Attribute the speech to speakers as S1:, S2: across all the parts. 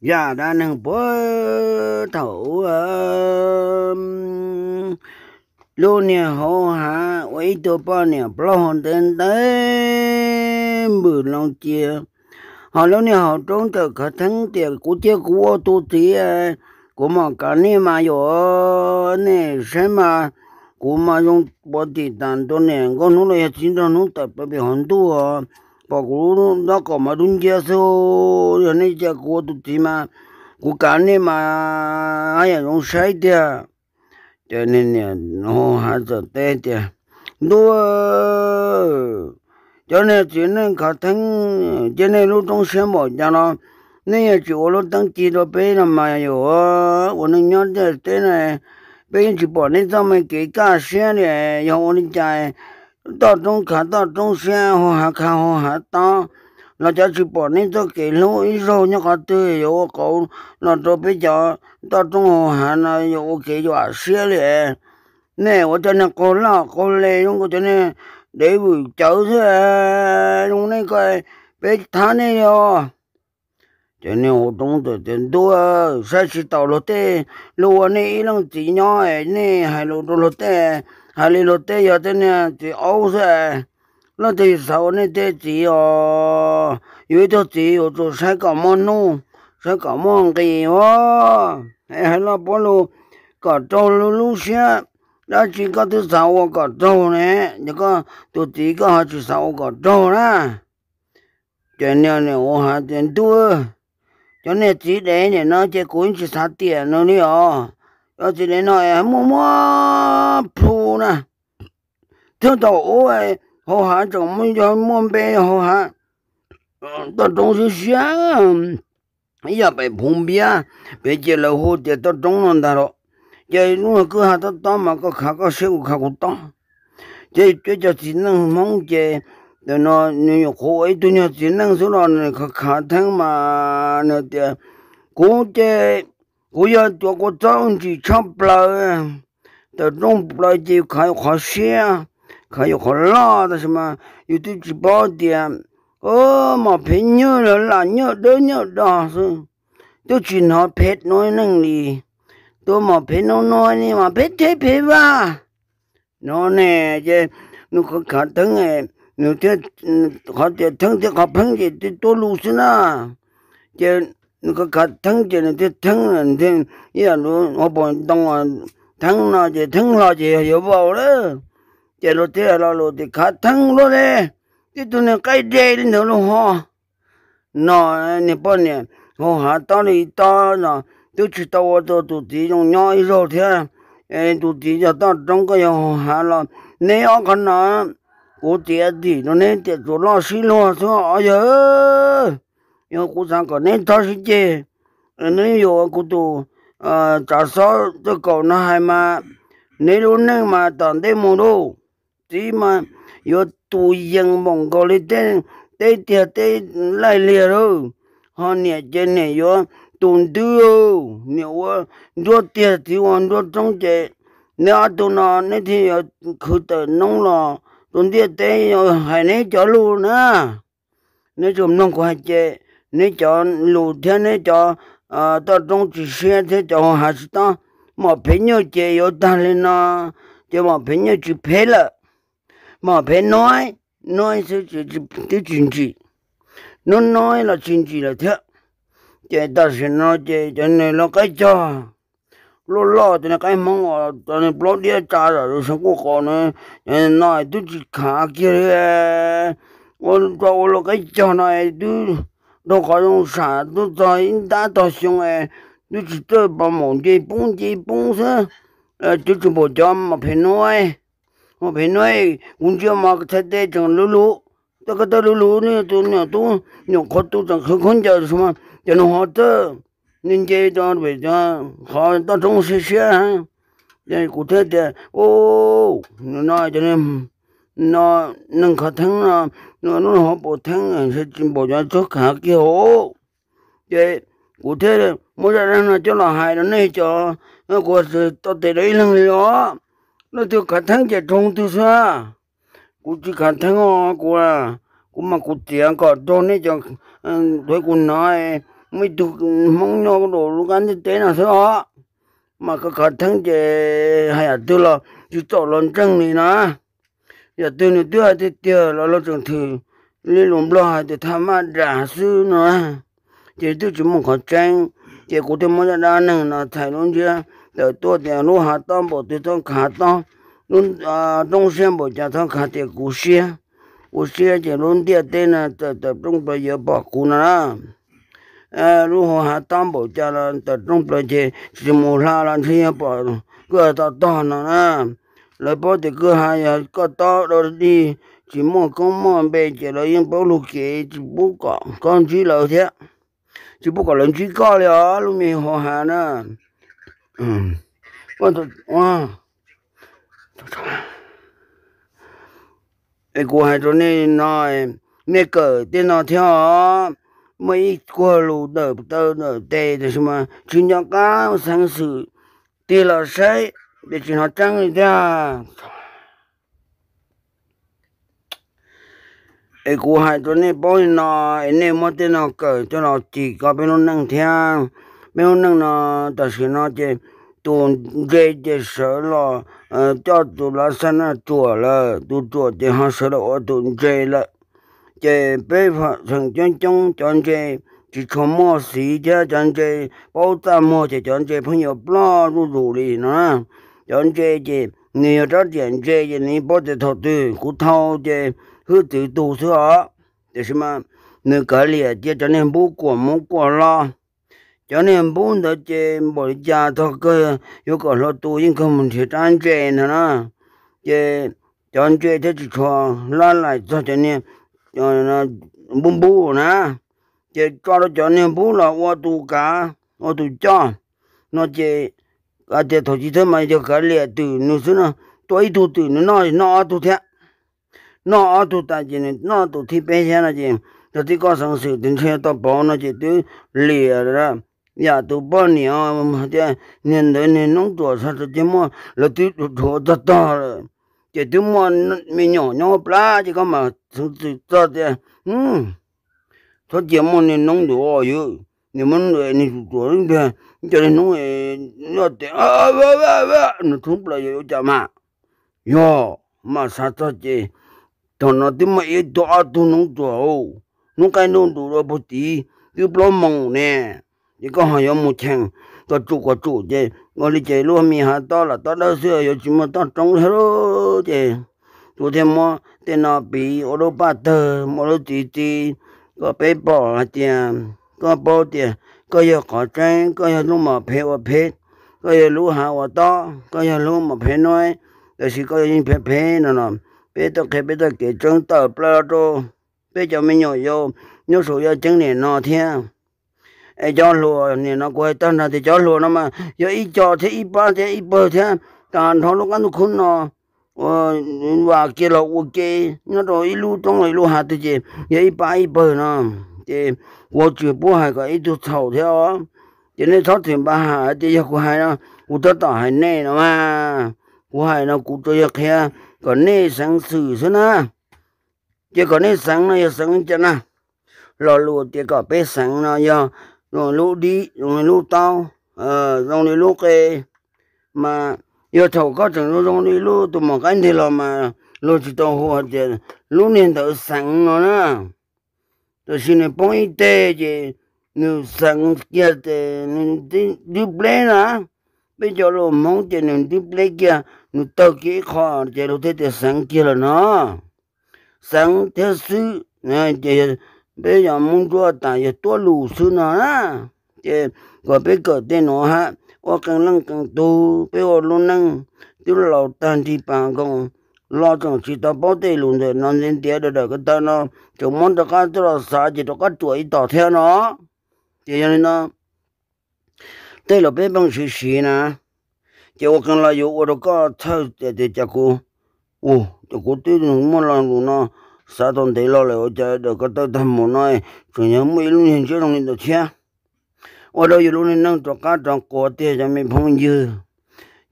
S1: giờ dạ, đã nâng bố thấu luôn nè hồ hạ ấy tôi bao nè bao hồn tên tới bự lòng chia họ lúc nè họ trốn từ khả thắng tiền của chia của tu tí của mà cả nè mà yo nè xem mà của mà dùng bó tì tàn tôi nè con nó lại chính ra nó tập bởi hồn tu à Pakuru da kamadun jaso yani ja ko tu tima ku kane ma aya non shai dia cho nên là nó hạ giờ tê tia đua cho nên chỉ nên khả thắng cho nên lúc trong xe mỏ cho nó nên chủ lúc tăng chi đó bé là mà hiểu của nên nhớ tê này bây giờ chỉ bỏ nên cho mình kỹ cả xe này dòng đi chạy 到中卡到中山红海看红海当，那家去把那都给了，一手你看对有我搞，那都别讲到中红海那有我给就啊些嘞，那我真的搞了搞嘞，用个真的来回走是用那个别他那哟。真的我懂得真多，啥是道路的，如果你一辆自己鸟哎，你还路多路的。hà li lô tê giờ thế nè chỉ ấu sẽ nó thì sau nè tê chỉ ở dưới cho chỉ ở chỗ sai cả món nu sai cả món gì ó hay là bố lô cả trâu lô lú xe đó chỉ có thứ sáu cả trâu nè chỉ có tụ chỉ có hai thứ sáu cả trâu đó chuyện nè nè ô hà chuyện tua cho nên chỉ để nè nó chơi cuốn chỉ sát tiền nó đi ó 要一个那个满满铺呢，这到我诶好下怎么叫满杯好下，到东西香啊，哎呀被旁边被接了后的到中南大了，这弄个下到当嘛个看个水果看个当，这这叫只能梦见。rồi nó nhiều khổ ấy tôi nhớ chỉ năng số đó này khá khá thăng mà nó tiền cố chơi đó 我要做个张子唱不来，但弄不来就看有好咸，看有好辣的什么，有的几包点，哦，嘛偏牛了，辣牛都牛大是，都只好偏 noi 能力，都嘛偏 noi noi 呢嘛偏贴偏吧，nó nè chứ nó có cả thằng này nó chứ họ chứ thằng chứ họ phân gì tôi lù xin à chứ 그러니까 가 당제는데 당는데 이야로 어번 동안 당나제 당나제 여보래 제로 때라로데 가탕로래 이도네 까이데일 너로 너네 번에 어 하다니 있다나 또치다워도 또 뒤종 녀이로테 에도 뒤자다 정거야 하라 내가 가나 오디야디 너네 때 졸라 실로서 아야 因为古山狗那它是这，那有古都呃，至少这狗那还嘛，那路那嘛当的木路，对嘛，有土营蒙古里的，对的对来了喽，好年今年有东丢哟，你我若地地方若中介，你阿都那那天要去的弄了。tuần tiết tế hay nấy cho luôn á nếu chúng nó có hai chế 你叫露天的叫呃到种植些的叫还是当毛朋友节有打的呢，就毛朋友去陪了，毛陪 nói ờ, nói sẽ chỉ chỉ tới chuyện gì, nó nói là chuyện gì là thế, chế ta sẽ nói chế cho nên nó cái cho lo lo thì cái mong ở cho nên lo đi trả rồi rồi xong cuộc còn nữa nói tôi chỉ khá kia, tôi cho lo cái cho này tôi 都可能啥都在人大大上哎，你只在把忙的蹦的蹦噻，呃，就是不叫嘛骗我哎，我骗我哎，我叫嘛个才得整露露，这个到露露呢，都那都那可都整很困觉什么，就弄好这，人家当北京好到中学学啊，那古特的哦，那这里那能可疼啊。nó nó nó sẽ cho cho vậy cụ là là hại 너는 허보탱 세진 보자 저 가게요 예 고태를 모자라나 nó tiêu cả 그것을 chạy trốn 너도 같은 cụ chỉ cả 같은 거 고아 cụ mà cụ tiền có đồ này cho ừ, tôi cụ nói mới được mong nó đồ lúc ăn thực tế là sao mà cái cả thắng chạy hay là tôi là chỉ tổ lớn chân này nó giờ tôi nó đưa thì tiêu là lo trồng thử lấy lồng lo thì tham ma trả sư nó chỉ tôi chỉ muốn khó tranh chỉ có tôi muốn ra năng là thải luôn chưa để tôi thì nó hạ tâm bỏ tôi trong khả tâm luôn à trong xem bỏ cha trong khả tiền cú xe cú xe chỉ luôn địa tên là tập tập trung bây giờ bỏ cú à, nó à lúc họ hạ tâm bỏ cha là tập trung bây giờ chỉ muốn la là thiên bỏ cứ tao tập nó 来包的个还要个到了的，只么讲么被这了用包路给，只不讲讲起老些，只不过人去搞了，路面好喊呢，嗯，我都哇，都操，哎，过海中那那那个电脑跳啊。mấy qua lù đợp tơ đợp tê thì mà chuyên nhau cá sáng sự thì là sai 別のためだ。e ku à? hai to ne po na e ne mo te na ka to na ti ka pe no nang thia me no nang na ta si na te tu de de sa lo ta tu la sa na tu la tu tu te ha sa la ở tu de la te pe pha sang chen chung chen che chỉ có một à? sĩ chứ chẳng chế bảo ta một chỉ chẳng chế 朋友不拉入入里呢。yon chơi chơi, ni đó tian chơi, che ni bo de to tu ku thao che hu tu tu su a de người cái ni chơi cho nên bố của mu của lo cho nên bố đó chơi bỏ cha to ke yo ko lo tu yin ko mun chơi tan chơi na na che yon che che chi cho la la cho cho nên bu bu na che cho cho nên bố là o tu cả o tu cho nó chơi à thế thôi chỉ thế mà giờ cái lệ từ nó xí nó tôi tu từ nó nó ở tu thế nó tu ta chỉ nó nó tu thì bé thế là chỉ cho thì có sáng sự đến xe tao bảo nó chỉ tu lệ ra ya tu bỏ nè ờ, thế nên đấy nên nông tuổi sao thì mà là tu thua ta ta rồi chỉ tu mà mình nhỏ nhỏ plá chỉ có mà sáng sự ta thế ừ thôi chỉ mà nên nông tuổi rồi ni mon ni su to ring be cho nên nó nó te a ba ba ba nó thun pla yo cha ma yo ma sa ta che to nó ti ma e to a tu nong to o nó cái nó đủ rồi bố tí cứ lo mong nè chỉ có hai ông một chàng có chủ có chủ chứ ngồi đi chơi luôn mi hà to là to đó xưa giờ chỉ mà to trong thế đó chứ chủ thêm mà tên nó bị ô đô ba tờ một đô tí tí có bé bỏ là chứ có bố tiền có giờ có trái có giờ lúc mà phê và phê có giờ lúc hạ và to có giờ lúc mà phê nói rồi chỉ có những phê phê nó nó phê tôi kể phê tôi kể trứng tờ bơ đô phê cho mình nhỏ vô nhớ số giờ trứng này nó thiên ai cho lùa này nó quay tân là thì cho lùa nó mà giờ ít cho thế ít ba thế ít bơ thế toàn thằng lúc ăn nó khốn nó và ờ, kia là ok nó rồi ít lu trong này lu hạt thì gì giờ ít ba ít bơ nó thì 我全部係個一度頭條啊，就你頭前把下啲一個係啦，我得到係你啦嘛，我係啦，我做一下個你想試先啦，即個你想啦，要想真啦，落路啲個別想啦，要用路啲，用路刀，呃，用你路嘅，嘛，要頭嗰陣路用你路都冇緊啲啦嘛，路就當好啲，路年頭想我啦。sinipointe ye nu sangia te nu duple na bây giờ lo mong te nu duple kia nu tao kia khó te lo te te sangia là nó sang thế sư nè te bây giờ mong cho ta ye to lu sư nó na te có bây giờ te nó ha o càng lăng càng tu bây giờ năng tu lâu tan đi bằng công lo chẳng chỉ ta bảo tê luôn rồi, nó nên tiếc được cái ta nó chúng muốn ta cái tức là sao chỉ được cái tuổi tỏ theo nó thì cho nên nó tê là biết bằng sự gì nè chỉ có cần là yêu được có thâu để để cho cô ô cho cô tê đừng muốn làm luôn nó sao toàn thế lo lại chợ được cái ta thầm muốn nói chúng nhớ mấy lúc hiện chưa đồng tiền được chưa ở đâu giờ luôn nên năng cho cá trong cua tê cho mình phong dư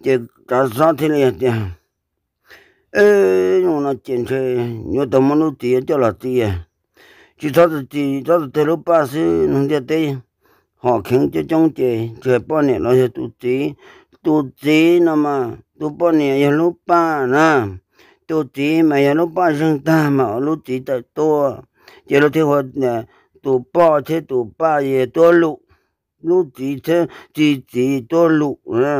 S1: chỉ ta sao thế này chứ 에 요나 젠체 요도 모노 티에 졸라 티에 지타도 티 자도 데로 빠스 능데 데 hawking cho trong chị chị bọn này nó sẽ tụt tí tụt tí nó mà tụt bọn này giờ lúc ba nè tụt mà giờ lúc ba sinh ta mà lúc tí tại tua giờ lúc thế hồi nè tụt ba thế tụt ba giờ tua lụ lúc tí thế tí tí nè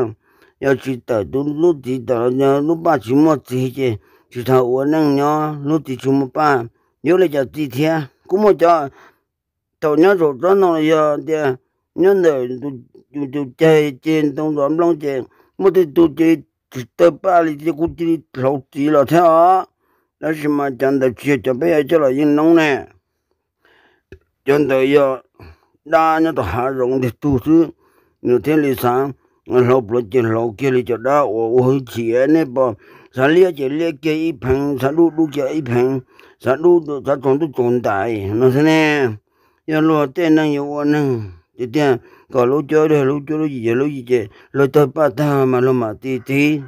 S1: 要去带动陆地到了呢，陆把什么这些，去他我能呢，陆地什么办？有了叫地铁，估摸着到那手转弄了要的，那那都就就在见东转弄见，没得都在在巴黎这估计老低了他啊，那什么讲的去就不要叫了运动呢，讲的要那那都还容易都是有天理上。lo lo che lo kia thì cho da o o chi nè ba sa li che le kia i phang sa lu lu kia i phang sa lu sa tròn tu tròn dai no se nè, giờ lo te nang yo wa nang ti có ko lo cho de lo cho gì ji lo gì che lo ta pa ta mà lo ma ti ti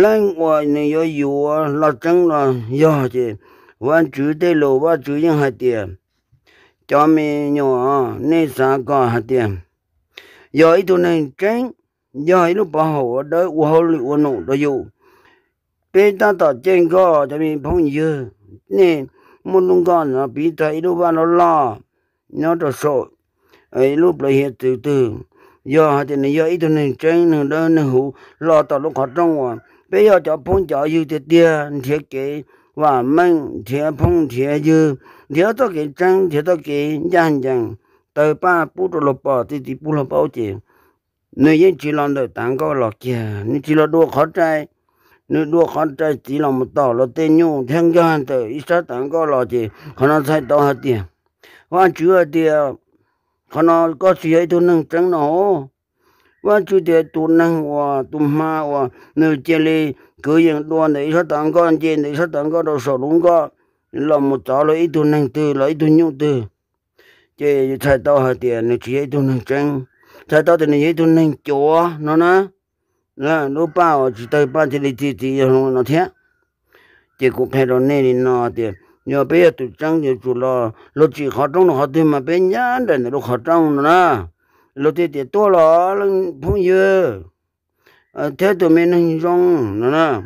S1: lan wa ne giờ yêu wa la chang la yo che wan chu de lo wa chu yang ha ti cho mi nyo ne sa ko ha ti giỏi tụi này tránh giỏi lúc bảo hộ đỡ u hậu lụy u nụ đôi dù bê ta tỏ trên gò cho mình phong dư nè muốn lúc còn nó bị thấy lúc ba nó lo nó trở sổ ấy lúc lại hiện từ từ giờ thì này giờ ít tụi này tránh nữa đó nữa hủ lo tỏ lúc họ trong ngoài bây giờ cho phong cho dư thì tia thiết kế và mình thiết phong thiết dư thiết tôi cái tránh thiết tôi cái gian chẳng tờ ba bút đồ lộp bò thì thì bút lộp bao chị nơi yên chỉ làm đời tán có lọt kìa nên chỉ là đua khó trai nếu đua khó trai chỉ là một tàu, là tên nhung thang cho hàng tờ ít sát tán có lọt chị khó nó sai to hạt tiền và chưa thì ờ, khó nó có suy hay thôi năng chẳng nó và chưa thì tu năng hòa, tu ma hòa, nơi chơi li cứ yên đua để ít sát tán có anh chị để ít sát tán có đồ sổ đúng có là một tàu là ít tu năng từ là ít tu nhung từ chế thay to hả tiền nó chỉ ấy tôi năng tranh thay to thì nó ấy tôi năng chó nó nó nó nó bao chỉ tay bao chỉ đi chỉ chỉ nó nó thế chế cũng hay đó nên thì nó tiền nhờ bây giờ tụi trăng nhiều chủ lo lo chỉ khó trong nó họ tôi mà bên nhá để nó khó trong nó na lo thì tiền to lo lần phong dư ờ, thế tụi mình năng trong nó na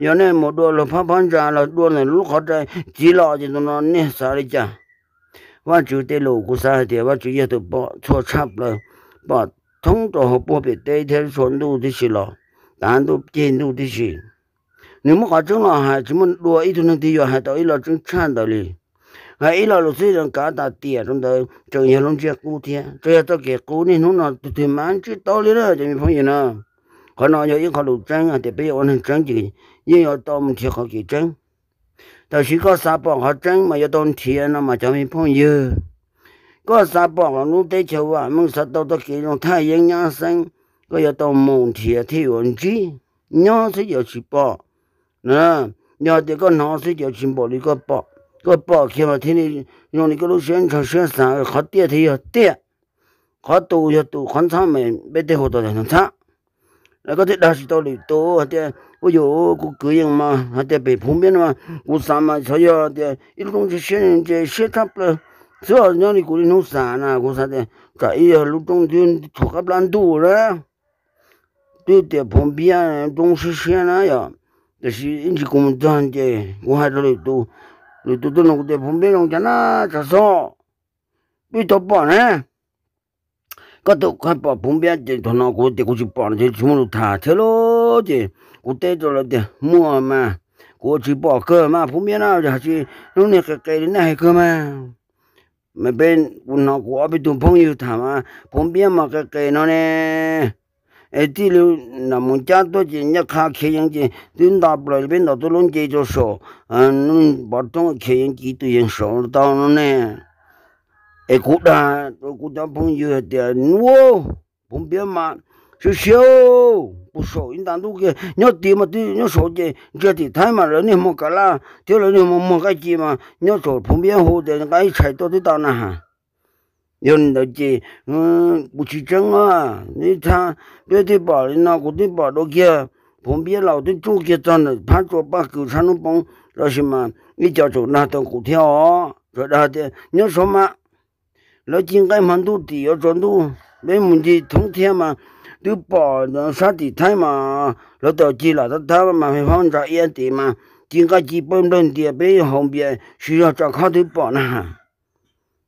S1: giờ này một đôi là phát phong ra là đôi này lúc khó trời chỉ lo thì nó nè sao đi chả 我就在罗锅山的，我就一在把拆迁了，把通道和旁边带一条村路这些了，单独单独这些。你们看中了还怎么？如一幢楼地要还到一楼真产的了，还一楼然层到大点中的，正间中间高天，这样在给固定，那都得满足道理了，这位朋友呢？可能要一块路征啊，得不要能征几个，也要到我们这块给整。就算個沙包好整嘛，要當田啊嘛，就咪碰嘢。個沙包啊，我地球啊，มึง實到到幾種太陽養生，個要當蒙田體溫計，尿水就去包，嗱，尿啲個尿水就去包你個包，個包起碼聽你用你個路宣傳宣傳，好跌睇要跌，好多要多，很差咪，別啲好多人差，那個啲那是道理多啲。我有个这样嘛，还在北旁边嘛，我山嘛，他要的，一路东西线，这现他不，主要是让你过来弄啥呢？我啥的，在一路中间，他不拦堵了，对，在旁边东西线呐呀，这是人家共产党我还得堵，堵到那块，在旁边弄着呢？再说，别多跑呢，可快把旁边的他那块，过去跑，这专门堵车了的。cụ tê tôi là mua mà cô chỉ bỏ cơ mà không biết nào giờ chỉ lúc này cái cái đến này cơ mà mà bên quần áo của ở bên tụi phong yêu thả mà không biết mà cái cái nó nè ấy tí lưu là muốn cha tôi chỉ nhắc khác khi những gì tuyến đạp lại bên đó tôi luôn chơi cho số, à nó bắt trong khi những gì tôi yên sổ tao nó nè ấy cụ đã tôi cụ đã phong yêu thì nuo không biết mà xíu xíu 不少人单独给，你要低嘛低，你要少低，这低太嘛了，你莫干啦，掉了你莫莫该低嘛，你要少旁边好的，俺一踩到就到那哈。有那这，嗯，不去争啊，你看别的把人那个的把那个，旁边老的住给咱了，怕做把狗产能帮，那什么，你叫做那当股票啊，这那的，你要什么？那应该蛮多地要赚多，没问题，通天嘛。tu bỏ sa thì thay mà lỡ tờ chi là tất thà mà phải phong ra yên thì mà chính cái chi bơm lên thì bây hồng bia suy ra cho khó tu bỏ nè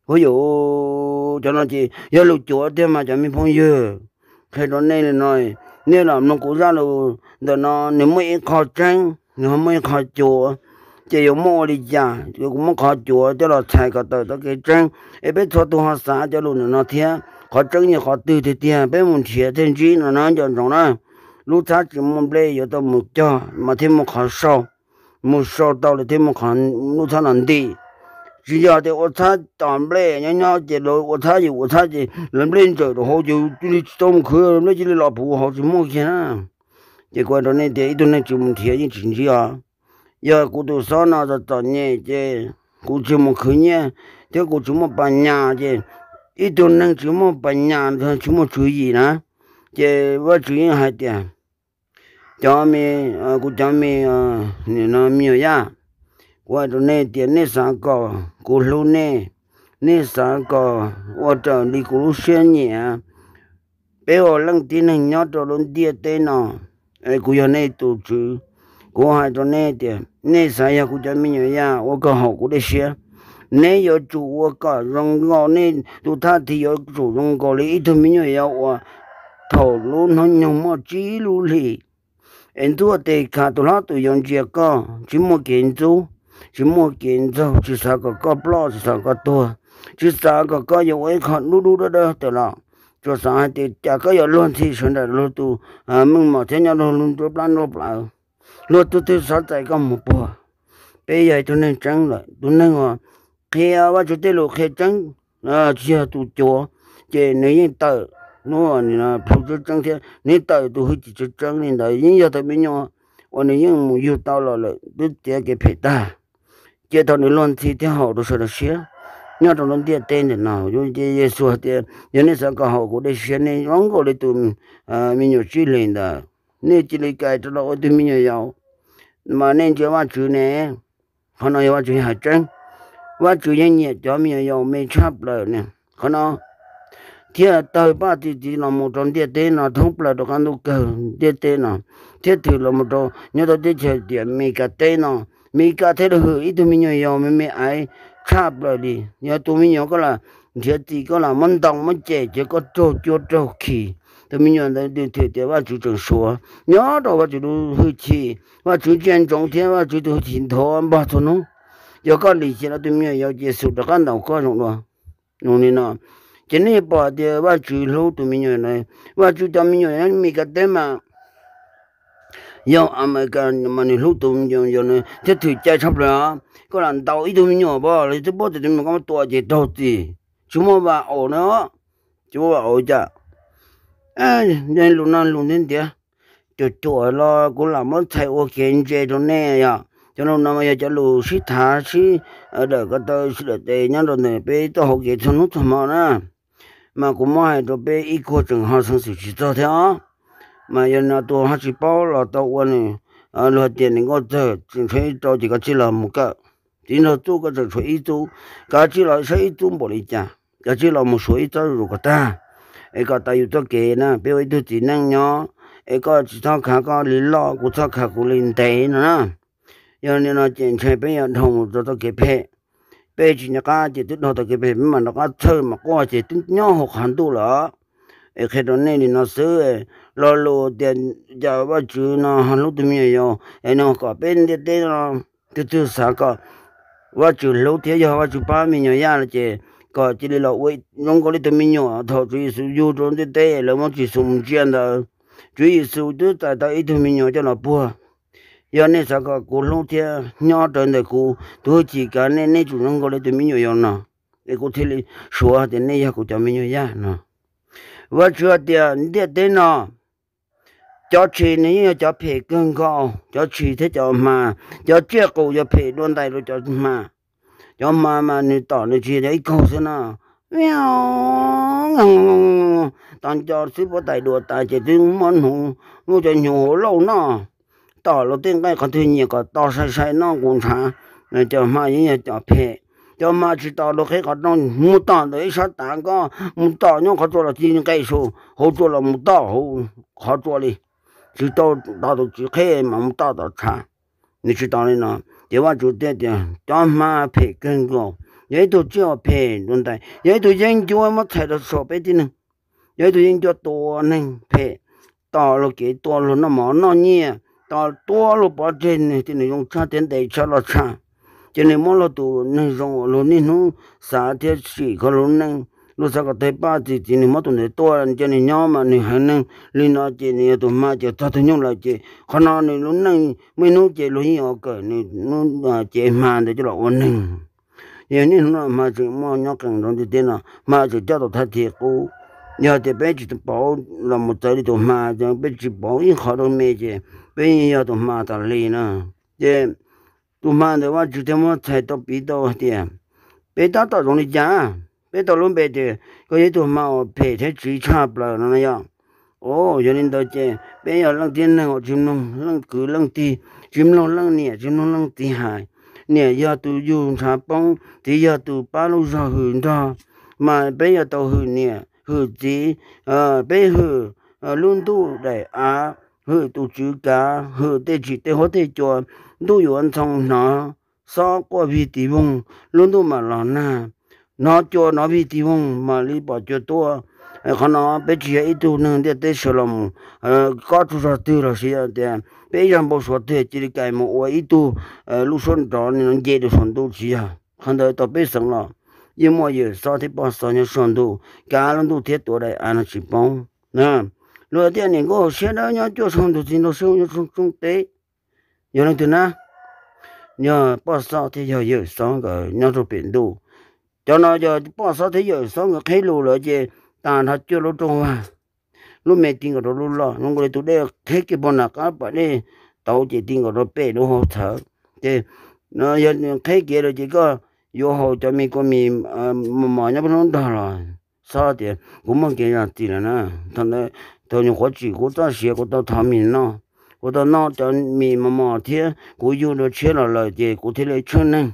S1: ôi dụ cho nó chỉ giờ lục chúa thế mà cho mình phong dư khi đó này là nói nếu là nó cũng ra rồi đó nó nếu mới khó tránh nếu mới khó chúa chỉ có mua đi già có muốn khó chúa cho nó chạy cả tới tới cái tránh ấy biết thôi tu hoa xã cho luôn nó thiệt họ chứng như họ từ thì tiền bé muốn chia thêm chi nó nói cho chúng nó lúc ta chỉ muốn lấy giờ tố một cho mà thêm một họ sau một sau tao là thêm một họ lúc ta làm đi chỉ giờ thì ô ta tạm lấy nhau nhau chỉ lo ô ta gì ô ta gì làm lên rồi rồi họ chịu đi tôm khứa nó chỉ là lọp phụ họ chỉ mua kia chỉ qua đó này thì tôi này chỉ muốn chia những chuyện gì à giờ cụ tôi sao nào ra tận nhẹ chứ cụ chỉ một khứa nhẹ thế cụ chỉ một bán nhà chứ 一种能什么本样，他什么主意呢？这我主意还的，咱们啊，我咱们啊，你那没有呀？我都那点那三个，古路呢，那三个，我找你古路些年，被我弄的那鸟都弄跌的呢，哎，古要那都住，古还到那点，那啥呀，古咱没有呀，我搞好古的些。nè yo chủ wo cả rong ngò nè tu tha thì yo chủ rong ngò lì ít mình nhớ yo wa thầu lu nó nhom mà chỉ lu lì em tu ở đây cả tu la tu yong chia cả chỉ mua kiến tu chỉ mua kiến tu chỉ sợ cả cả blo chỉ sợ cả tu chỉ sợ cả cả yo ấy e khăn lu lu đó đó tu la cho sao thì chả có yo luôn thì xuân đại lu tu à mình mà thế nhau luôn tu plan lu plan lu tu thì sao tại cả một bữa bây giờ tôi nên trắng rồi tôi nên ngồi khi ờ, ba chú tê lô khi trắng à chia tu chúa chế nấy tờ nó là phụ trách trắng thế nấy tờ tu hơi chỉ trách trắng nên đời những giờ tới bây giờ, ôn này những mù yêu tao lò lợi đứt chế cái phải ta chế tao này luôn thì thế họ được sợ được xía nhớ trong luôn tiền tên để nào chúng chế chế xua tiền nhớ nên sao cả họ cũng để xía nên lóng cổ để tụi à mình ờ, nhiều chi lên đó nên chỉ lấy cái đó là tụi mình nhiều giàu mà nên chế ba chú này họ nói ba chữ hạt trắng và chủ nhân nhà cho mình yêu mình chấp lời nè có nó thì tới ba thì thì nó một trong địa tế nó thông là được ăn được cơ địa tế nó thế thì là một trong nhớ tới địa chế điểm mình cả tế nó mình cả thế được ít tụi mình yêu mình mình ai chấp lời đi nhớ tụi mình yêu có là thế thì có là mân đồng mân chế chỉ có trâu chua trâu khí tụi mình yêu đấy thì thì và chủ trương số nhớ đó và chủ hư chi và chủ chuyện trong thiên và chủ chủ thiên thọ ba tụi nó yo ka li chi la tụi mình yo ji su ta kan dang ko no no no ni chỉ chi ni pa de chú chu tụi mình mi này, và chú chu ta mi yo ne mi ka te ma yo american mà ni lu tu mi yo yo ne te tu cha chap la ko lan dau i tu mi yo ba le te bo te mi ka to ji dau ti chu mo ba o no chu mo ba o cha a ne lu na lu ne dia cho cho lo cũng là mất thầy ô kiến chế cho nè ya cho nên năm nay cho lù xí thả xí ở đời có tôi xí đời tê nhá rồi này bé tôi học kỹ thuật nút thầm nó mà cũng mua hai đồ bé ít qua trường học sang sử chỉ tao thế á mà giờ nó tôi hát chỉ bao là tao quan này à ờ, lo tiền này có tơ chỉ thấy tao chỉ có chỉ là một cái chỉ là tu có tơ chỉ ít tu cả chỉ là sẽ ít tu bỏ đi cha cả chỉ là một số ít tao rồi có ta ấy có tao yêu tao kể nè bé ấy tôi chỉ năng nhó ấy có chỉ tao khá có lý lo của tao khá của linh tế nữa yo ni no chen che pe yo thong to to ke pe pe chi na ka chi tu to ke pe ma na ka chơ ma ko chi tin nyo ho khan tu la e khe do ne ni no su e lo lo de ja ba chu na han lu tu mi yo e no ka pen de de no tu tu sa ka wa chu lo te yo wa chu pa mi yo ya la che có chỉ là với những cái tụi mình nhỏ thọ chủ yếu sự yêu trong cái tế là mà chỉ sum chuyện đó chủ yếu sự đó tại tại tụi mình nhỏ cho nó bùa yo ne sa ka ko long tia nya ta ne ko to chi ka ne ne chu nang ko le te mi nyo yo na e ko te le thì ha te ne ya ko ta mi nyo ya na wa chu tia de de na cho chi này cho phê cơn co cho chi thế cho mà cho chia cụ cho phê luôn tay rồi cho mà cho mà mà nị tỏ nị chi đấy câu thế nào miao tao cho sư bố tay đùa tay chỉ tiếng món hùng ngô cho nhiều lâu nào 到了对面看对一个大山山弄工厂，那叫嘛？人家叫片，叫嘛？去到了还可弄牡丹，那下蛋糕、牡丹，你可做了几年该说好做了牡丹，好好做了，直到那时去开嘛牡丹的厂，你知道的呢？这碗就点点，叫嘛片根个，有一条片龙带，有一条人叫们才到手白的呢，有一条人叫多呢片，到了给多了那么那年。tār tuwa lo pā te ne 要得别去包那么早的都嘛，就别去包一好多没去，别要都嘛到累呢。这都嘛的话，就他妈才到别到的，别到到容易讲，别到龙别的，可以都嘛我陪他追差不了那样。哦，原来到这，别要浪天浪我就弄浪狗浪地，就弄浪你就弄浪地海，你要都用茶帮，地要都把路上很大，嘛别要到很你。hư chí bê ờ, hư ờ, luôn tu đại á hư tu chữ cá hư tê chỉ tê hô tê cho tu yuan trong nó so qua vi tí vùng luôn tu mà lò na nó cho nó vi tí vùng mà li bỏ cho tua khó ờ, nó bé chỉ ấy tu nương để tê sờ lòng có tu ra tư là xí để bé rằng bộ số tê chỉ cái một ít tu lúc xuân đó nên dễ được xuân tu chỉ à không đợi tao bé sống rồi yêu mo ye so thì po so ni shon du ka lần du te to dai an chi pong nè, lo te ni go xe da nhau jo shon du jin do shon yo chung chung te yo ni te na nya po so ti yo ye so ga nya ro pin du cho nó giờ po so thì yo so ga khai lu lo je ta na chu lu trong wa lu me ting ro lu lo nong le tôi de khai cái bon na ka pa le tàu chỉ tiếng ở đó bé nó hỗ trợ, thế nó giờ thấy cái rồi chỉ có yo ho cho mi có mi mà nhá nó đó là sao thì cũng mang cái nhà là nè thằng đấy thằng nhỏ khó chịu có ta xia có ta tham mình nó có ta nó cho mi mà mà thế có yêu nó chết là lời thì có thể là chuyện này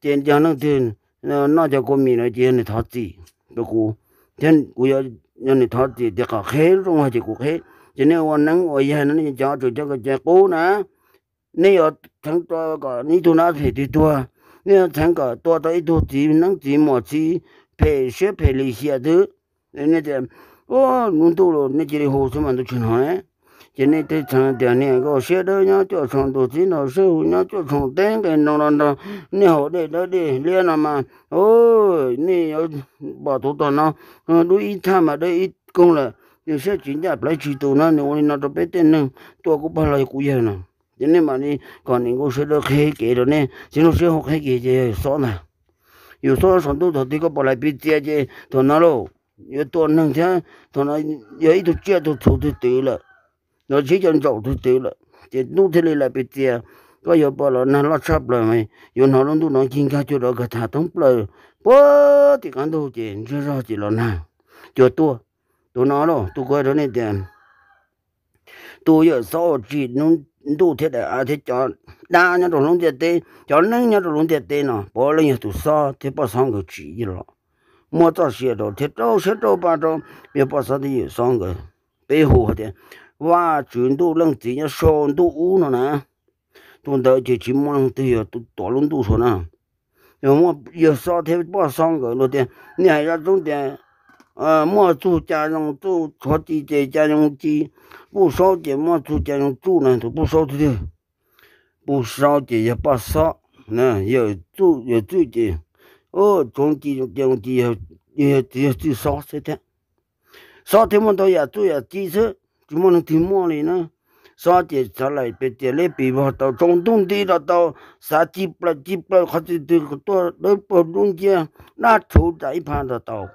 S1: tiền cho nó thì nó cho có mi nó chỉ là thoát gì đó cô thiên cô yêu nhân này thoát gì thì cả khế luôn hay chỉ cô khế cho nên วัน nắng ở nhà nó cho cho cho cái cô nè nếu thằng to cả nếu tôi nói thì tôi 你要参考多到一头鸡，能鸡毛鸡，培学培了一下头，那点哦，弄到了那几里好什么都全好嘞。今天在厂店里，我学到人家厂都知道，师傅人家厂店给弄弄弄，你好的到底练了嘛？哦，你要把头到那，嗯，都一摊嘛，都一公了，有些人家不来去到那，我那都别等呢，多个把来顾也呢。cho nên mà đi còn những cô sẽ được khi kể rồi nè chỉ nó sẽ học hay kể chứ sao nè yêu sao sản tu thì có bỏ lại biết chia chứ thôi nó lo yêu tuần năng chứ thôi nó yêu ít tuổi chia tuổi tuổi tuổi là nó chỉ cần giàu tuổi tuổi là chỉ nuôi thế này là biết chia có giờ bỏ là nó lót sắp rồi mày yêu nó luôn luôn nó chinh ca cho đó cả thả thống rồi bố thì cán đâu chỉ chưa ra chỉ là nào cho tôi tôi nói rồi tôi coi đó này tiền tôi giờ sau chỉ nó đủ thế đấy, à thế cho đa nhà đồ lông tiền tê cho nên nhà đồ lông tiền tê nó bỏ lên nhà tụ sa thế bỏ sang cái chỉ lo mua cho xe đồ thế đâu xe đâu ba đâu biết bỏ sang thì sang cái bê hồ thế và chuyển đồ lông tiền nhà sơn đồ u nó nè tôi đợi chỉ chỉ mua lông tiền tụ đồ lông đồ số nè nhưng mà giờ sao thế bỏ sang cái nó tiền nhà ra trong tiền 呃，没做家用做拖地的家用机，不烧的没做家用住呢，都不烧的，不烧的也不少，那也做也做的，哦，装机的家用机也也也也烧些的，烧这么多也做也机车，怎么能停满了呢？烧的出来别的那比不到，中东的那都十几百几百块钱的多，都不中间那在一旁的到。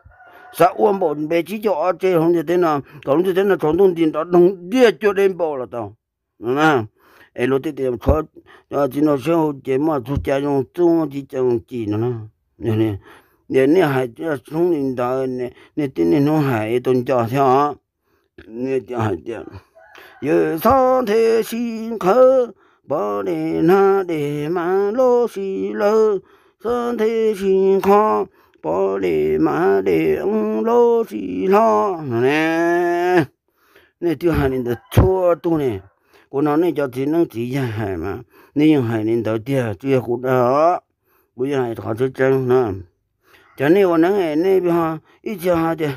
S1: sa uan bộ bê chỉ cho ở trên không như thế nào còn như thế là chọn thông tin đó đồng địa cho đến bộ là tao na, ai lúc thì tìm cho cho chỉ nó sẽ hỗ trợ mà thu trả trong chung chỉ trong chỉ nó nè nè nè nè hai cho chúng mình đó nè nè tin nè nó hai tuần cho theo nè cho hai tiền giờ sao thế xin khờ bỏ để na để mà lô xì lơ sao thế xin khó bỏ để mà để ông lô thì lo nè nè tiêu hà nên thua tu nè cô nó này cho thì nó chỉ ra hải mà nên hải nên đầu tiên chưa cũng đó bây giờ hải thọ chút chân nè, cho nên còn năng hải nên bây giờ ít giờ hà chứ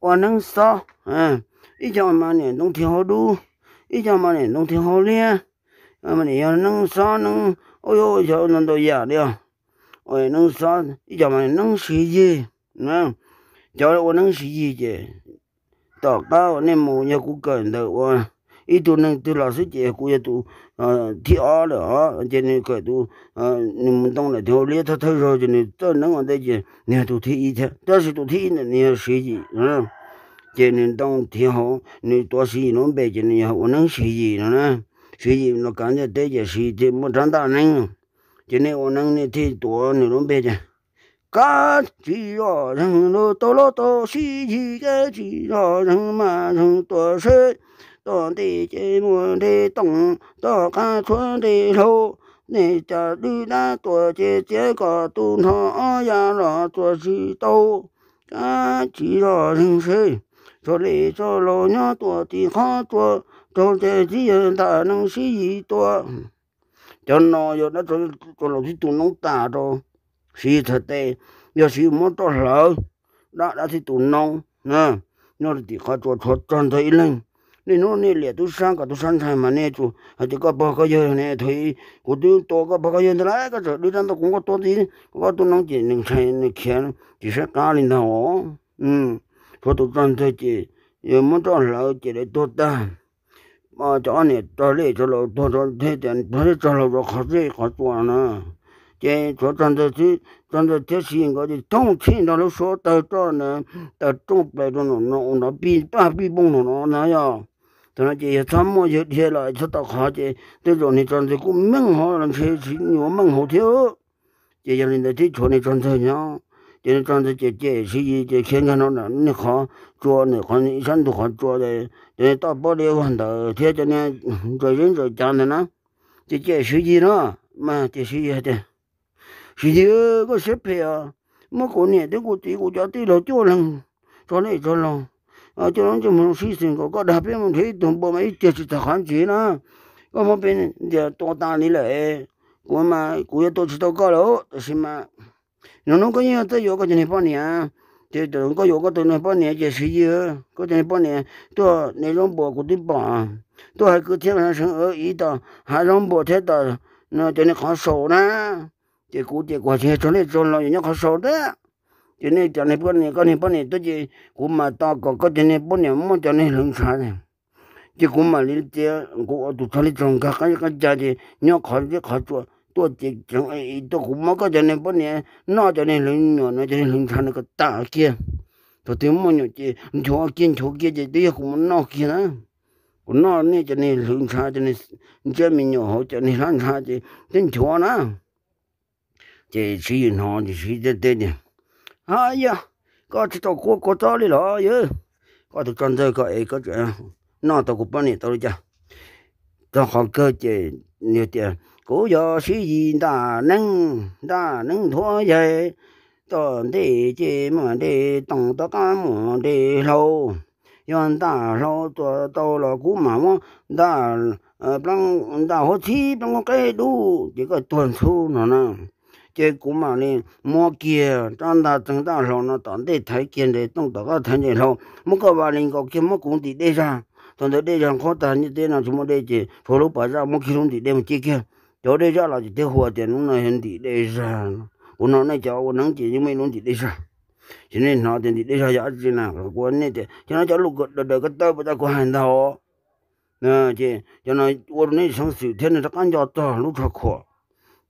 S1: còn năng so à ít giờ mà nè đông thiếu đủ ít giờ mà nè đông thiếu à mà nè năng so năng ôi ôi giờ nó đâu giờ đi không à ôi nó sao giờ mà nó xì gì nè cho nó nó xì gì chứ tao cao nên mù nhà cũng cần được ít tuổi nên tu lão sư chị cũng giờ tu thi ó đó cho nên cái tu nên mình tông là theo lý thôi thôi rồi cho nên tôi nó còn đây chứ nè tu thi ít thế đó là tu thi nè nè xì gì nè cho nên tông thi họ nên tu xì nó bây cho nên họ nó xì gì nữa nè xì gì nó cần giác đây chứ xì thì một chẳng tám này 今天我能力太多，你能别讲。看起哟，人多，多乐多喜气；看起哟，人慢，成多事。多的寂寞的动，多看村的头。你家里的多结结个都汤，安呀，了多喜多。看起哟，人少，多的少老娘多的寒，多多的吉人他能喜一多。cho nó yo nó cho cho lo tu nong ta đó si thật tệ giờ si mo cho lỡ đã đã thì tu nong nè nó thì khó cho cho tròn thấy lên nên nó nên lẽ tu sang cả tu sang thay mà nè chú à thì có bao cái giờ này thấy của tu to có bao cái giờ này cái chỗ đi ra nó cũng có to thì có tu nong chỉ nên thay nên kia chỉ sẽ cá lên đầu ừ có tu tròn thấy chỉ giờ mo cho lỡ chỉ để tu ta 아니 돌리 돌로 돌로 되든 돌리 돌로 가지 가지 와나 제 조전들이 전도 대신 거지 동친으로 서더 떠좀 빼도는 너나 나야 dāna jī yā tsā mō yā tē lā yā tsā tā khā jī tē rō nī 今天张子姐姐手机就看看到了，你看那的，看上都还做的，今天打玻璃碗的，天着呢在人在家的呢，姐姐手机呢？妈的手机的，手机个设备啊，没过年，的我这个家对了早了，做那早了，啊，早了就没事，情个，搞大病没得动，不买一点吃吃看子呢，们毛人就多打你了，我嘛，我要多吃多搞了，是嘛？你侬过年仔要过年半年，这等个年个等年半年，这水鱼，过年半年多那种白骨的吧？都还够天上升二一的，还让白太的，那等你好少呢。这过节过节，这里这了，人家好少的。今年过年半年，过年半年都是古马打搞，过年半年没叫你能吃呢。这古马里只古都吃里种咖，还有个家的，你要看的看住。ตัวเจ็บจังไอ้ตัวขุมมันก็จะเนี่ยปเนี่ยน่าจะเนี่ยหลงหนอน่าจะเนี่ยหลงทางก็ตาเกี้ยตัวเต็มมันอยู่เจีชัวเกี้ยชัวเกี้ยจะเดี๋ยวขุมมันนอกเกี้ยนะกูนอกเนี่ยจะเนี่ยหลงทางจะเนี่ยเจ้ามีหนอจะเนี่ยหลงทางจะเต็มชัวนะเจีชีหนอจีชีจะเต็มเนี่ย哎呀，ก็จะตัวกูก็ตัวนี่เหรอเยอะก็ตัวจันเจก็ไอ้ก็จะน่าตัวกูปนี่ตัวจ้ะตัวเขาเกิดเจีเนี่ยเดียว cố do sĩ gì ta nâng ta nâng thua dây tỏ đi chỉ mà đi tổng tất cả mà đi lâu yon ta lâu tỏ tỏ là cú mà mà ta bằng ờ, ta hốt chi bằng cái đu chỉ có tuần thu nó nè chế cú mà nè mua kia trong ta trong ta lâu nó tỏ đi thấy kia để tổng tất cả thấy lâu mất có bà linh có kia mất cũng đi đây ra tao thấy đây ra khó ta như thế nào chúng nó đây chỉ phô lúc bà ra mất khi không thì mà chi kia cho đây cho là chỉ hoa tiền lúc này hiện tỷ đây ra của nó này cháu của nắng chỉ như mấy nó chỉ đây ra cho nên nó tiền thì đây ra giá gì nào của anh này cho nó cháu lúc đợt đợt cái tơ của ta của hàng đó nè chị cho nó uống này xong sự thiên này nó ăn cho to lúc thật khổ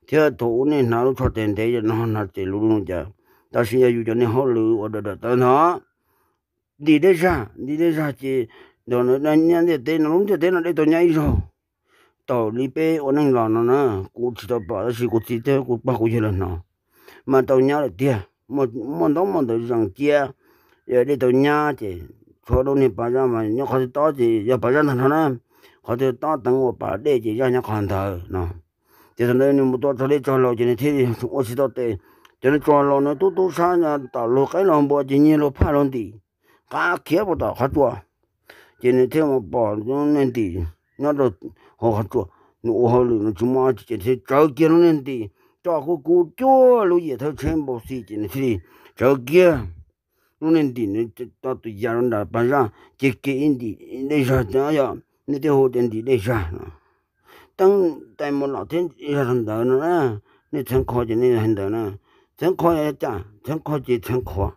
S1: thế thủ này nó lúc thật tiền thế cho nó nó chỉ lúc lúc chờ ta xin yêu cho nên họ lừa ở đợt đợt tơ nó đi đây ra đi đây ra chị đó nó nhanh để tên nó lúc cho tên nó đây tôi nhảy rồi tàu đi bê ô nâng lò nó nó cụ chỉ tàu bỏ ra cụ chỉ thế cụ bao cụ chỉ là nó mà tàu nhau là tia một một đống một đống rằng tia giờ đi tàu nhau thì số đồ này bà ra mà nhóc khó to thì giờ bảo ra thằng nó nó khó thì to tầng của bà để chỉ cho nhóc hoàn thờ nó thì thằng đây một tôi thằng đây cho lò chỉ này thế thì ô chỉ tàu tệ cho nên cho lò nó tu tu sa nhà tàu lò cái lò bỏ chỉ nhiên lò pha lò đi cá kia bộ tàu khó tua chỉ này thêm một bỏ nó nên đi nó được 好好做，那我好嘞。那起码这些早给了恁爹，早和国家了，一头全部税进去些，早给。恁爹恁这大队家了大班上，就接给你，你啥子呀？你得和田的那啥？等等，莫老天爷很头了啦，你穿裤子，你很头了。穿裤子也讲，穿裤就成裤，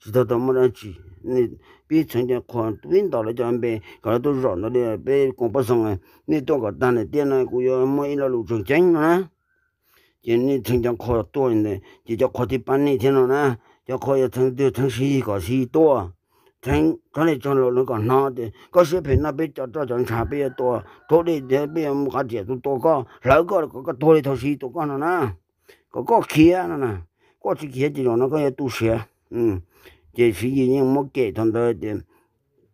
S1: 其他都没得去，你。比成天快，变到了就安边，搞得都软热闹嘞，别跟不上啊！你多个单的点脑，估计没了拉路挣钱呐。现在成长快多人呢，就叫快递搬你听了呢，就可以成成一个、四个，成家里装了那个拿的，个水平那边多多生产比较多，多的也我们看见都多个，老个个个多的都是多个呐，个个企业呢，过去企业之中那个也多少？嗯。chỉ sử dụng những mốc kể thằng đời thì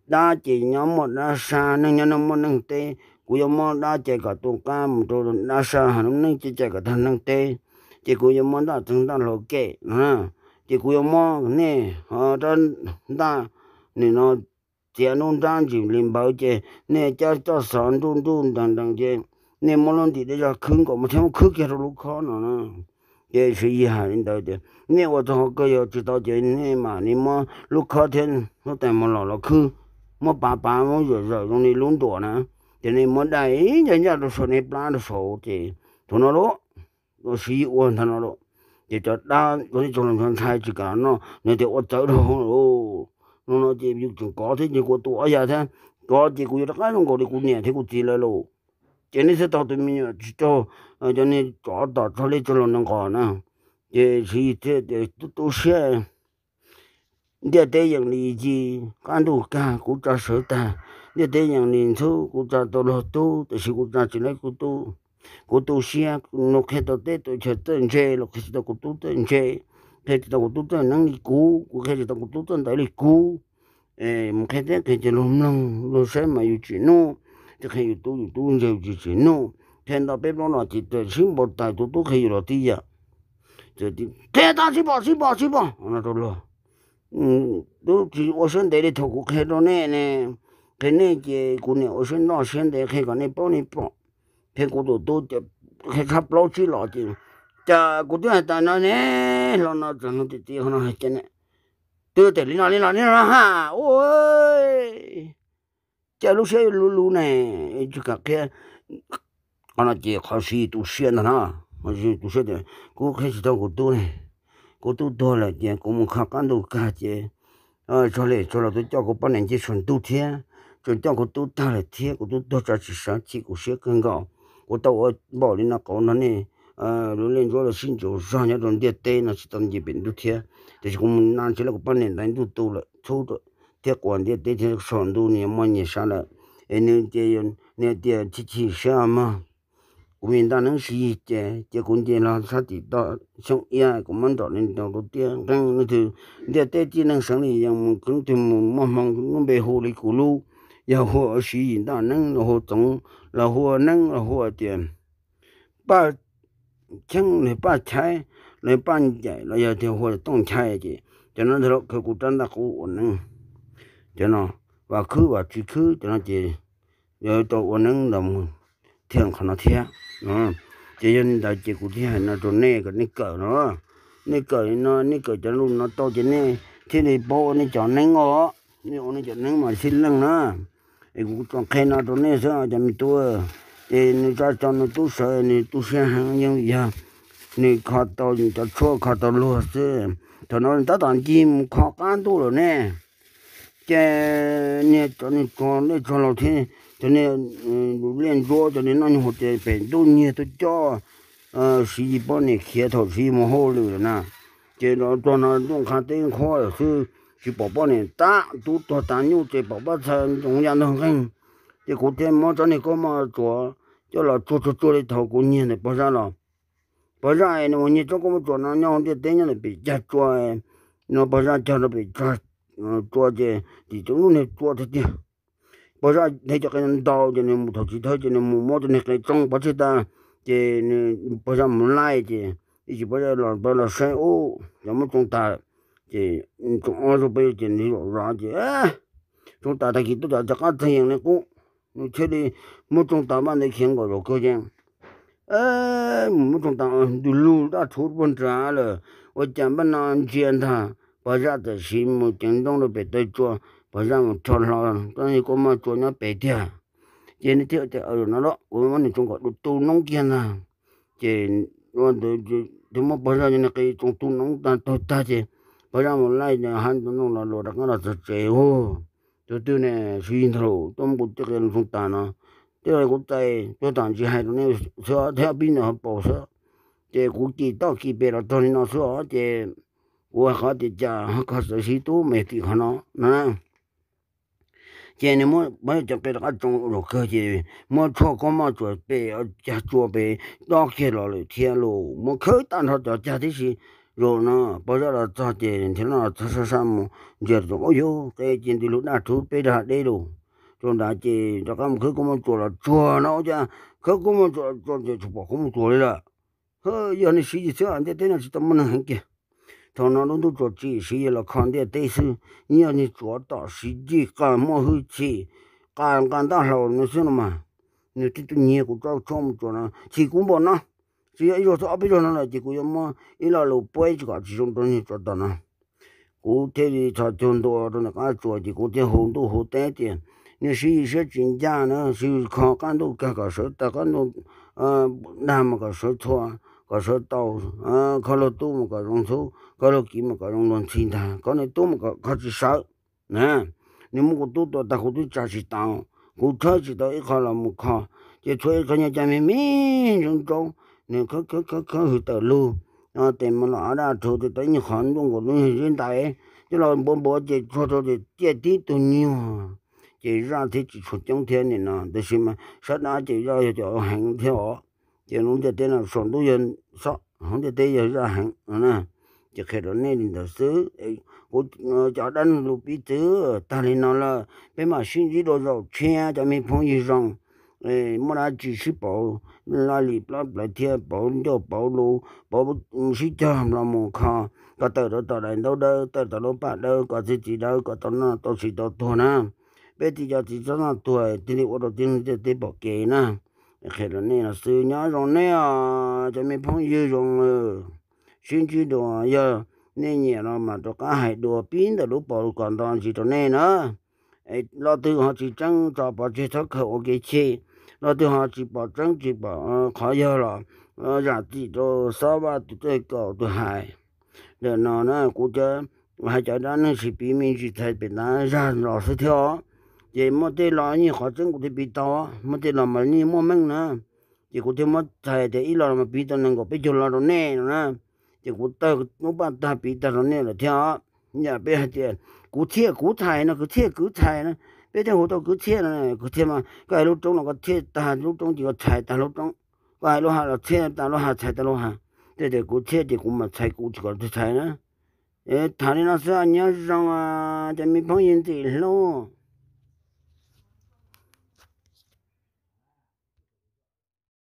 S1: đa chỉ nhóm một đa xa nên nhóm nó một năng tê của nhóm một đó chỉ cả tu ca một chỗ đó xa hắn nó chỉ chỉ cả thằng năng tê chỉ của nhóm một đó chúng ta lộ kể ha chỉ của nhóm một nè họ đó ta nên nó chỉ nông đang chỉ lên bảo chế nè cho cho sản đun đun đằng đằng chế nè một lần thì để cho khứng có một thêm khứ cái rồi lúc khó nữa 也是遗憾人到的。你我正好个要知道就你嘛，你么路靠天，我带么老老去，么爸爸么热热容易弄多呢。就你么带，人家都说你不拉的手的，从那路，我十一我他那路，就叫那我的中央台去干了，那得我走了哦，弄了这有种高铁你给我多一下噻，高铁给我那俺弄高铁给我年天给我接来喽。今年是大对面，哟，主要呃，叫你抓大抓嘞，就了能干呢。也是一天，这都都是，你得用力气，干都干，苦抓手的，你得用泥土，苦抓到了土，但是苦抓起来苦土，苦土些。侬看到土，都晓得人家；，侬看到苦土，就晓得人家。看到苦土，就能力开始到苦土，就能力苦。哎，侬看见看见龙龙老些没有钱咯。这可以都有都有这些钱咯，听到背包了，就在青包带都都可以落地呀。这天开大去包去包去包，那都咯，嗯，都只我现在你透过开到那呢，肯那些姑娘，我说那现在开个给你帮你抱，开，过，娘多这，开，她不老气老气呢，再姑还在那呢，老那然后弟弟，然后还在呢，都得你那，你那，你那哈，喂。chả lúc Celusei lulu ne, kia anh chị je kasi tu sian na, kasi tu sian, ku kasi tong ku tu ne, ku tu do la je, ku mu ka kan tu ka je, à, cho le cho la tôi cho ku pa ne je sun tu thia, cho cho ku tu ta là thia, ku tu đó cha chi sáng chi ku sia kan ga, ku ta o bo li na ko na ne, à, lu lên ờ, cho là xin chỗ ra nhà rồi đi tê nó chỉ tận gì bên tu thia, thì cũng nán chỉ là ku pa ne đánh tu tu là thu rồi te kwan te te te shandu ni ma nye shan la e ne te yon ne te chi chi sha ma kumin ta nang shi te te kun te la sa ti ta shang ya ku man ta nin ta ku te rang ni tu te te ti nang shang ni yang mu kung te mu ma mang kung be ho li ku lu ya ho shi yin ta nang la ho tong la ho nang la ho te ba chang ne ba chai ne ban jai la ya te ho tong chai ji cho nên thì cái cụ trăn đặc cụ ổn cho nó và cứ và chỉ cứ cho nó chỉ rồi tôi vẫn nâng đồng thiện khả nó thiện nó chỉ dân đại chỉ cụ thiện nó trốn nè cái nít cỡ nó nít cỡ nó nít cỡ cho luôn nó to chỉ nè thế thì bố nó chọn nâng ngõ nó ổn chọn nâng mà xin lăng nó thì cũng còn khen nó trốn nè sao cho mình tua thì nó ta cho nó tu sợ thì tu sợ hàng như vậy thì khó tao thì cho chua khó to luôn chứ cho nó ta toàn chim khó ăn tu rồi nè nè cho nên con nên cho nó thế cho nên ừ, lên gió cho nên nó như thế phải tôi nhẹ tôi cho sĩ ờ, bao này kia thầu sĩ mà hô lửa nè chế nó cho nó trong khăn tên khó là sư chỉ bỏ bao này ta tu to ta nhu chế bỏ bao thân trong nhà nó không chế cố chế mà cho nên có mà chúa, cho là chúa chúa chúa đi thầu cũng nhẹ này bỏ ra rồi bỏ ra này nó nhẹ cho có mà chúa nó nhau thì tên nhà này bị chặt cho nó bỏ ra cho nó bị chặt Ờ, tua chứ thì chúng nó này tua thế chứ bây giờ thấy cho cái nhân đau cho nên một thầu chỉ thấy cho nên một mốt cho nên cái trong bắt ta thì ừ, bây giờ muốn lại chứ thì bây giờ là bây giờ sẽ ô giống như chúng ta thì ừ, chúng ta rồi bây giờ thì rõ chứ chúng ta thấy cái tôi đã chắc ăn thấy này cũng nó ừ, chơi đi một chúng ta mà nó khiến gọi là cơ chứ ê một chúng ta đủ lù đã thu bún trả rồi ở chạm bên nào chuyện thà bà ra từ xí một chân đông là bể tới chùa bà ra một tròn lò tôi thì có mà chùa nó bể thiệt chỉ nó thiệt thì ở nó đó của nó thì chúng gọi đồ tu nóng kia là chỉ nó từ từ mà bà ra như cái trong tu nông ta tôi ta chỉ bà ra một lai là hàng tu nông là lò đặc nó là thật chế hô tôi tôi này suy thầu tôi cũng chắc cái phong tàn nó thế là cũng tại tôi tàn chỉ hai cái này sợ theo pin là bỏ sợ chỉ cũng chỉ tao chỉ bể là tôi nói sợ chỉ wa kha ti cha ha kha sa si tu me ti kha na na che ne mo ba cha pe ka chung ro ka mua mo cho ko ma cho pe cha cho pe do che lo le thia lo mo khơ tan ho cha cha ti si rồi nó bây giờ là cho tiền thì nó cho sao sao mà giờ rồi ôi yo cái chuyện thì lúc nào thứ bây giờ đây rồi rồi đã chỉ cho các ông cứ có một chỗ là chùa nó chứ cứ có một chỗ chỗ chỗ bỏ có một chỗ đấy là hơi giờ này xí gì chứ anh thế thế nào chỉ tâm mình hành kia 从那路都坐起，是为了看点电是你要你做到实际干么后期，干干事少能行了吗？你这都你也不找车么坐呢？去个人呢？只要一坐，别叫那几个人嘛，伊拉路不一家，这种东西做到呢。我这里他挺多啊，都那做的，我这很多好带的。你是一些紧张呢，是看干多干个事，干多嗯那么个事错。có số tàu à, có lô tu mà có rong số có lô kim mà có rong lon xin ta có này tu mà có có chỉ sợ nè nếu muốn có tu tôi ta có tu trả chỉ tàu cụ chả chỉ tàu ít khó là một khó chỉ thuê có nhà cha mẹ mẹ trong trong nếu có có có có hư tờ lu à, tìm mà nó đã thu thì tới như khoản luôn của nó hiện tại chứ là bố bố chỉ cho cho thì chỉ tí tu nhiều chỉ ra thì chỉ xuất trong thiên này nè, tôi xin mà sát đã chỉ ra cho hàng theo chứ nó cho tên là sổn tu dân sọ không cho tên giờ ra hẳn nè chỉ khi đó nên đình thật sự cô ờ, cho đàn lục biết thứ ờ, ta lên nó là bé mà xin gì đồ dầu chia cho mình phong gì rằng mà là chỉ sĩ bảo là lì là là thiên bảo cho bảo lu bảo không sĩ cho là một kho có tờ đó tờ này đâu đâu tờ tờ đó bạn đâu có gì gì đâu có tờ nào tờ gì tờ thôi nè bây giờ chỉ cho nó thua thì đi ô tô tiên thì bảo kệ nè khi đó nè sư nhá rồi nè cho mấy phong dư rồi xin chú đồ à, giờ nè nhẹ nó mà cho cá hải đồ pin đó lúc bỏ còn toàn chỉ cho nè nữa lo từ họ chỉ trăng cho bỏ chỉ thắc khẩu cái chi lo từ họ chỉ bỏ trăng chỉ bỏ ờ, khó giờ rồi ờ, giả chỉ cho sáu ba tụi tôi cầu tụi hải để nó nó cũng chơi hai cháu đó nó chỉ bị mình chỉ thấy bị nó ra nó sẽ theo 也没得老二那考证的笔头啊，没得那么你莫门呢。结果在么在的一楼那笔头能够被就拉到那了呢。结果在老板那笔头那了，听啊，伢别个在雇车雇车呢，雇车雇车呢，别听我到雇了呢，雇车嘛，该是路中那个车，大路中几个车，大路中，该是路下那个大但路下车，大路下，这在雇车的我嘛，才雇出来的车呢。哎，他那啊，你要让啊，在没保险最好。